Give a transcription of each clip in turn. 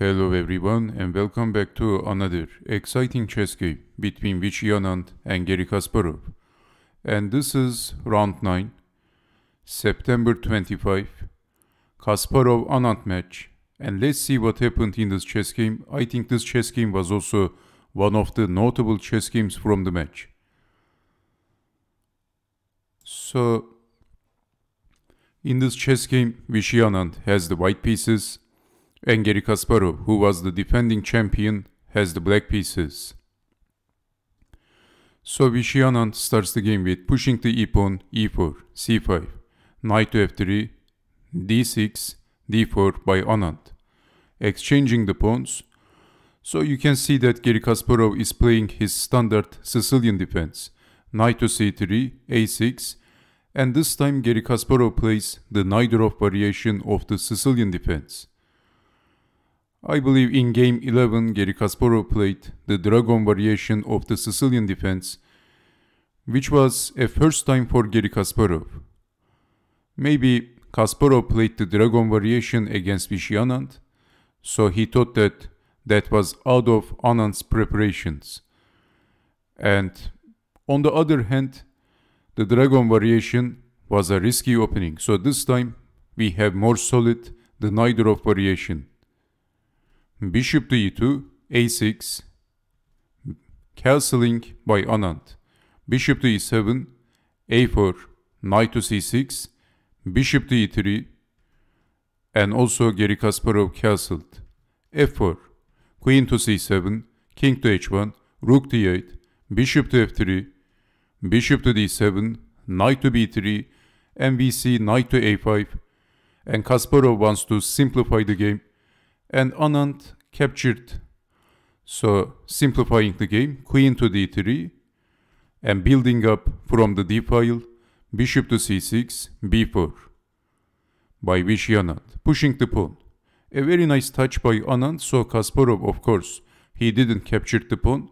Hello everyone and welcome back to another exciting chess game between Vichy Anand and Gary Kasparov. And this is round 9, September 25, Kasparov-Anand match. And let's see what happened in this chess game. I think this chess game was also one of the notable chess games from the match. So, in this chess game, Vichy Anand has the white pieces Engeri Kasparov, who was the defending champion, has the black pieces. So Vishyanan starts the game with pushing the e pawn e4, c5, knight to f3, d6, d4 by Anand, exchanging the pawns. So you can see that Gary Kasparov is playing his standard Sicilian defense, knight to c3, a6, and this time Gary Kasparov plays the Niederhof variation of the Sicilian defense. I believe in game 11 Gary Kasparov played the dragon variation of the Sicilian defense, which was a first time for Gary Kasparov. Maybe Kasparov played the dragon variation against Vishy so he thought that that was out of Anand's preparations. And on the other hand, the dragon variation was a risky opening, so this time we have more solid than either of variation bishop d2, a6, castling by Anand, bishop to e7, a4, knight to c6, bishop to e3, and also Gary Kasparov castled. f4, queen to c7, king to h1, rook to e8, bishop to f3, bishop to d7, knight to b3, and knight to a5, and Kasparov wants to simplify the game and Anand captured. So simplifying the game, queen to d3 and building up from the d file, bishop to c6, b4 by Vichy Anand, pushing the pawn. A very nice touch by Anand, so Kasparov of course, he didn't capture the pawn.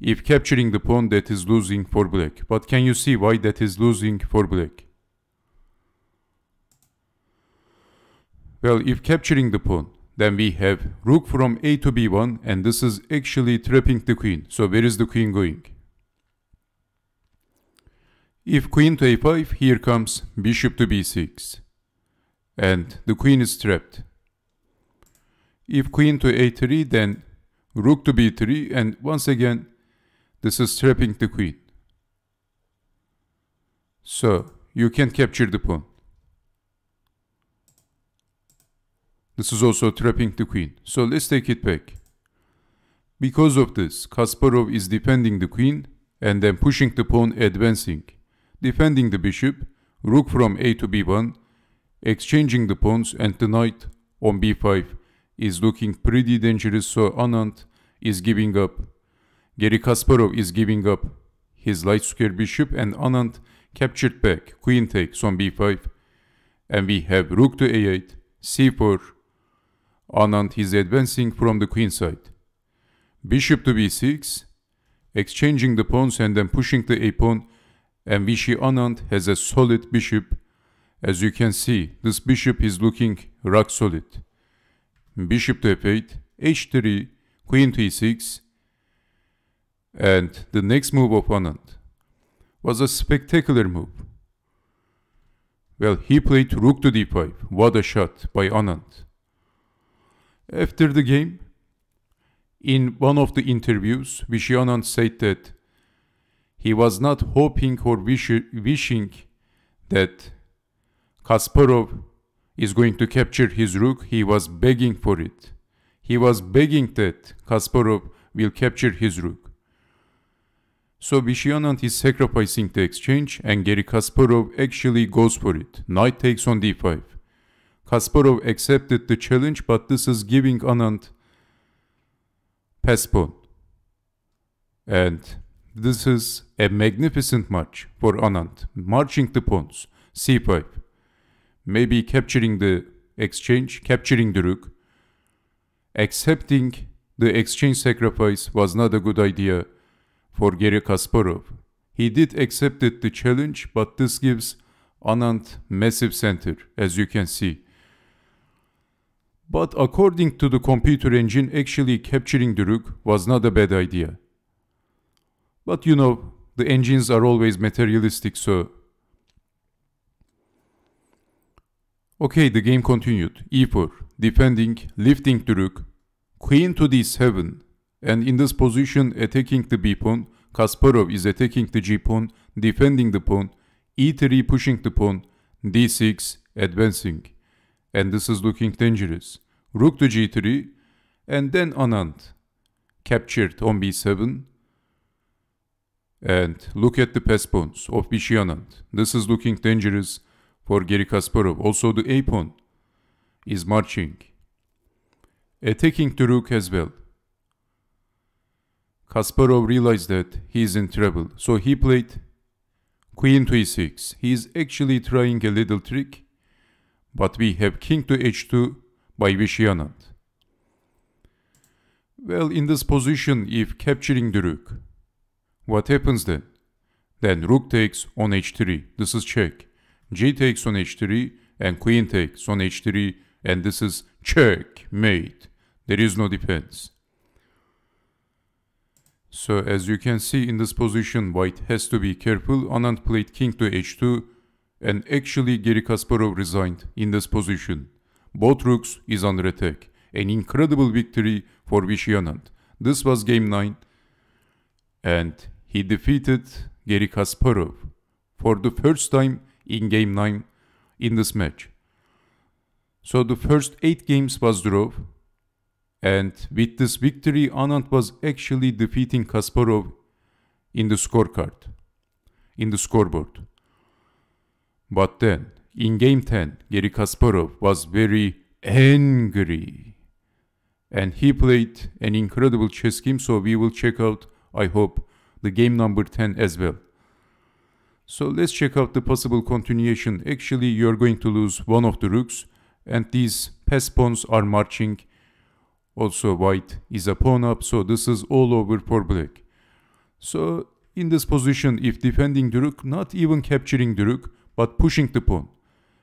If capturing the pawn that is losing for black, but can you see why that is losing for black? Well, if capturing the pawn, then we have rook from a to b1 and this is actually trapping the queen. So where is the queen going? If queen to a5, here comes bishop to b6. And the queen is trapped. If queen to a3, then rook to b3 and once again, this is trapping the queen. So, you can capture the pawn. This is also trapping the queen. So let's take it back. Because of this, Kasparov is defending the queen and then pushing the pawn advancing. Defending the bishop, rook from a to b1, exchanging the pawns and the knight on b5 is looking pretty dangerous so Anand is giving up. Gary Kasparov is giving up his light square bishop and Anand captured back, queen takes on b5 and we have rook to a8, c4, Anand is advancing from the queen side. Bishop to b6, exchanging the pawns and then pushing the a pawn and Vichy Anand has a solid bishop. As you can see, this bishop is looking rock solid. Bishop to f8, h3, queen to e6. And the next move of Anand was a spectacular move. Well, he played rook to d5. What a shot by Anand. After the game, in one of the interviews, Vishyanan said that he was not hoping or wish wishing that Kasparov is going to capture his rook. He was begging for it. He was begging that Kasparov will capture his rook. So Vishyanant is sacrificing the exchange and Gary Kasparov actually goes for it. Knight takes on d5. Kasparov accepted the challenge, but this is giving Anand Pespon. And this is a magnificent match for Anand, marching the pawns, c5, maybe capturing the exchange, capturing the rook. Accepting the exchange sacrifice was not a good idea for Gary Kasparov. He did accept the challenge, but this gives Anand massive center, as you can see. But according to the computer engine, actually capturing the rook was not a bad idea. But you know, the engines are always materialistic, so... Okay, the game continued. e4, defending, lifting the rook, queen to d7, and in this position attacking the b-pawn, Kasparov is attacking the g-pawn, defending the pawn, e3 pushing the pawn, d6 advancing and this is looking dangerous. Rook to g3, and then Anand. Captured on b7. And look at the pass pawns of Bishi Anand. This is looking dangerous for Gary Kasparov. Also the a pawn is marching. Attacking uh, the rook as well. Kasparov realized that he is in trouble, so he played queen to e6. He is actually trying a little trick but we have king to h2 by Vishyanath. Well, in this position, if capturing the rook, what happens then? Then rook takes on h3. This is check. g takes on h3 and queen takes on h3 and this is checkmate. There is no defense. So as you can see in this position, white has to be careful. Anand played king to h2 and actually Gary Kasparov resigned in this position. Both rooks is under attack. An incredible victory for Vishyanand. This was game 9. And he defeated Gary Kasparov for the first time in game 9 in this match. So the first 8 games was draw. And with this victory Anand was actually defeating Kasparov in the scorecard, in the scoreboard. But then, in game 10, Gary Kasparov was very angry. And he played an incredible chess game, so we will check out, I hope, the game number 10 as well. So let's check out the possible continuation. Actually, you're going to lose one of the rooks, and these pass pawns are marching. Also, white is a pawn up, so this is all over for black. So, in this position, if defending the rook, not even capturing the rook, but pushing the pawn.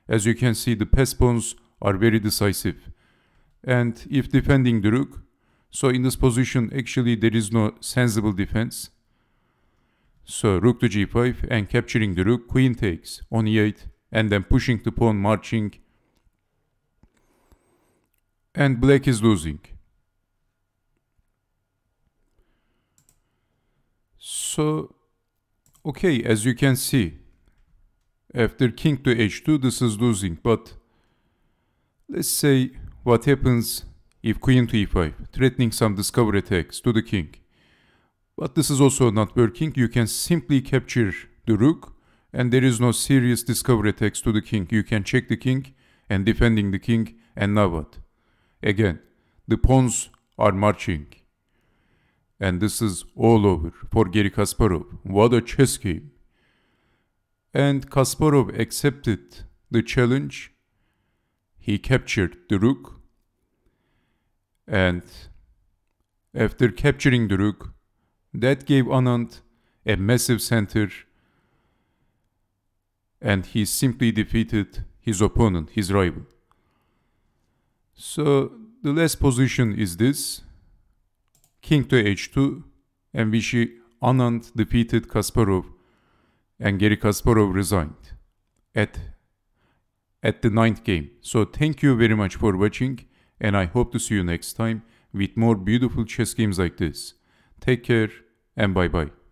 As you can see, the pass pawns are very decisive. And if defending the rook, so in this position, actually there is no sensible defense. So rook to g5 and capturing the rook, queen takes on e8 and then pushing the pawn, marching. And black is losing. So, okay, as you can see, after king to h2, this is losing, but let's say what happens if queen to e5, threatening some discovery attacks to the king. But this is also not working, you can simply capture the rook, and there is no serious discovery attacks to the king. You can check the king and defending the king, and now what? Again, the pawns are marching. And this is all over for Gary Kasparov. What a chess game! and Kasparov accepted the challenge, he captured the rook. And after capturing the rook, that gave Anand a massive center and he simply defeated his opponent, his rival. So the last position is this, king to h2 and we Anand defeated Kasparov and Gary Kasparov resigned at at the ninth game. So thank you very much for watching and I hope to see you next time with more beautiful chess games like this. Take care and bye bye.